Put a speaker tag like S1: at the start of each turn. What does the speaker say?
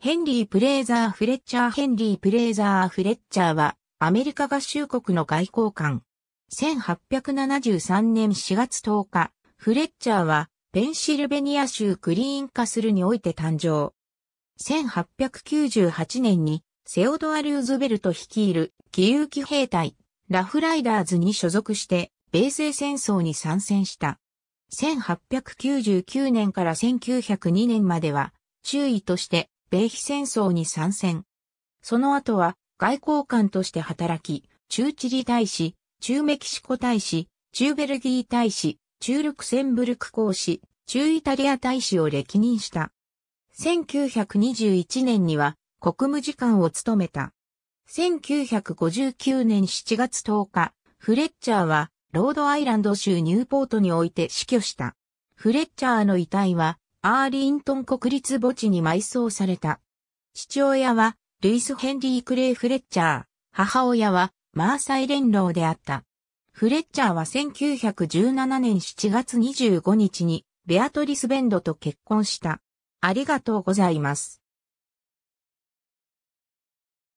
S1: ヘンリー・プレーザー・フレッチャーヘンリー・プレーザー・フレッチャーは、アメリカ合衆国の外交官。1873年4月10日、フレッチャーは、ペンシルベニア州クリーンカスルにおいて誕生。1898年に、セオドア・ルーズベルト率いる、義勇騎兵隊、ラフライダーズに所属して、米西戦争に参戦した。1899年から1902年までは、中尉として米非戦争に参戦。その後は外交官として働き、中チリ大使、中メキシコ大使、中ベルギー大使、中ルクセンブルク公使、中イタリア大使を歴任した。1921年には国務次官を務めた。1959年7月10日、フレッチャーはロードアイランド州ニューポートにおいて死去した。フレッチャーの遺体はアーリントン国立墓地に埋葬された。父親は、ルイス・ヘンリー・クレイ・フレッチャー、母親は、マーサイ・レンローであった。フレッチャーは1917年7月25日に、ベアトリス・ベンドと結婚した。ありがとうござい
S2: ます。